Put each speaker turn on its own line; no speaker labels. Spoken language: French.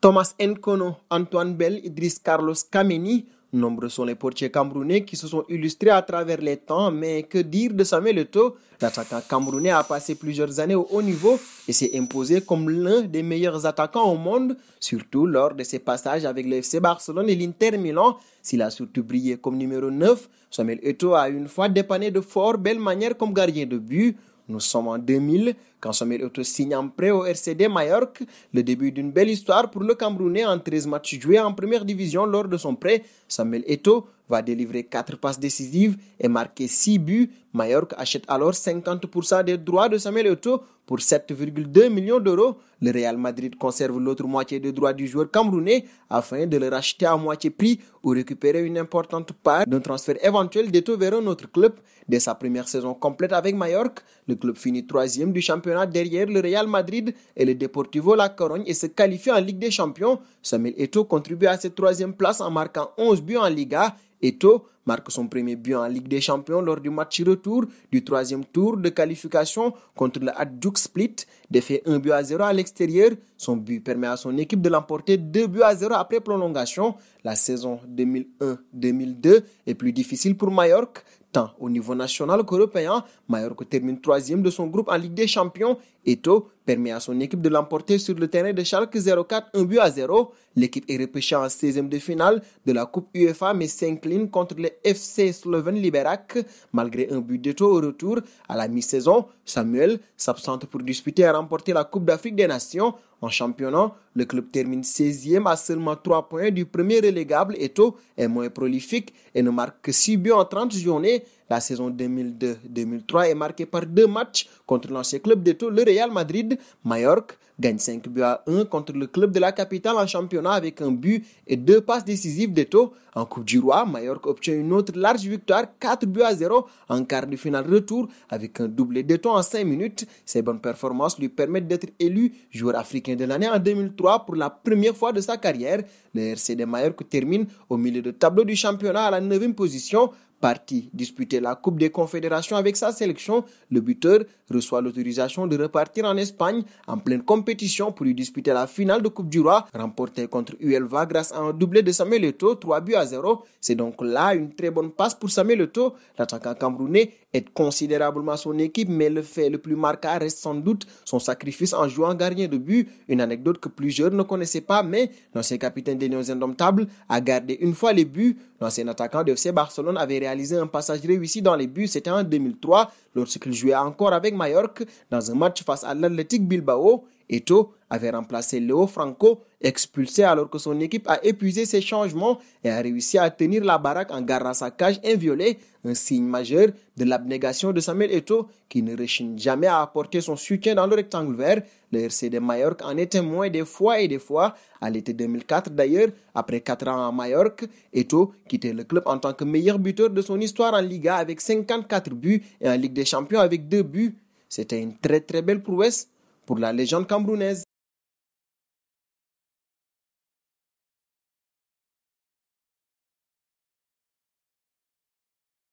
Thomas Nkono, Antoine Bell, Idriss Carlos Kameni, Nombreux sont les portiers camerounais qui se sont illustrés à travers les temps, mais que dire de Samuel Eto'o L'attaquant camerounais a passé plusieurs années au haut niveau et s'est imposé comme l'un des meilleurs attaquants au monde, surtout lors de ses passages avec le FC Barcelone et l'Inter Milan. S'il a surtout brillé comme numéro 9, Samuel Eto'o a une fois dépanné de fort belle manière comme gardien de but. Nous sommes en 2000 quand Samuel Eto'o signe en prêt au RCD Majorque, le début d'une belle histoire pour le Camerounais en 13 matchs joués en première division lors de son prêt. Samuel Eto va délivrer 4 passes décisives et marquer 6 buts. Majorque achète alors 50% des droits de Samuel Eto pour 7,2 millions d'euros. Le Real Madrid conserve l'autre moitié des droits du joueur camerounais afin de le racheter à moitié prix ou récupérer une importante part d'un transfert éventuel d'Eto vers un autre club. Dès sa première saison complète avec Majorque, le club finit troisième du championnat derrière le Real Madrid et le Deportivo La Corogne et se qualifie en Ligue des Champions. Samuel Eto contribue à cette troisième place en marquant 11 buts en Liga. Eto marque son premier but en Ligue des Champions lors du match retour du troisième tour de qualification contre le Hajduk Split, défait 1 but à 0 à l'extérieur. Son but permet à son équipe de l'emporter 2 buts à 0 après prolongation. La saison 2001-2002 est plus difficile pour Mallorca tant au niveau national qu'européen. Mallorca termine troisième de son groupe en Ligue des Champions. et au permet à son équipe de l'emporter sur le terrain de Schalke 04 un but à 0. L'équipe est repêchée en 16e de finale de la Coupe UEFA mais s'incline contre le FC Sloven Libérac malgré un but de taux au retour à la mi-saison. Samuel s'absente pour disputer à remporter la Coupe d'Afrique des Nations. En championnat, le club termine 16e à seulement 3 points du premier relégable. Eto est moins prolifique et ne marque que 6 buts en 30 journées. La saison 2002-2003 est marquée par deux matchs contre l'ancien club d'Eto, le Real Madrid, Mallorca gagne 5 buts à 1 contre le club de la capitale en championnat avec un but et deux passes décisives d'Eto. En Coupe du Roi, Mallorca obtient une autre large victoire, 4 buts à 0 en quart de finale retour avec un doublé d'Eto en 5 minutes. Ses bonnes performances lui permettent d'être élu joueur africain de l'année en 2003 pour la première fois de sa carrière. Le RCD Mallorca termine au milieu de tableau du championnat à la 9e position parti disputer la Coupe des Confédérations avec sa sélection, le buteur reçoit l'autorisation de repartir en Espagne en pleine compétition pour y disputer la finale de Coupe du Roi, remportée contre Uelva grâce à un doublé de Samuel Eto'o, 3 buts à 0. C'est donc là une très bonne passe pour Samuel Eto'o. L'attaquant camerounais aide considérablement son équipe, mais le fait le plus marquant reste sans doute son sacrifice en jouant gardien de but, une anecdote que plusieurs ne connaissaient pas, mais l'ancien capitaine des Lions Indomptables a gardé une fois les buts. L'ancien attaquant de FC Barcelone avait réalisé réalisé un passage réussi dans les buts, c'était en 2003, lorsqu'il jouait encore avec Mallorca dans un match face à l'Athletic Bilbao. Eto avait remplacé Léo Franco, expulsé alors que son équipe a épuisé ses changements et a réussi à tenir la baraque en gardant sa cage inviolée, un signe majeur de l'abnégation de Samuel Eto, qui ne rechigne jamais à apporter son soutien dans le rectangle vert. Le de Majorque en est moins des fois et des fois. À l'été 2004 d'ailleurs, après 4 ans à Majorque, Eto quittait le club en tant que meilleur buteur de son histoire en Liga avec 54 buts et en Ligue des Champions avec 2 buts. C'était une très très belle prouesse pour la légende camerounaise.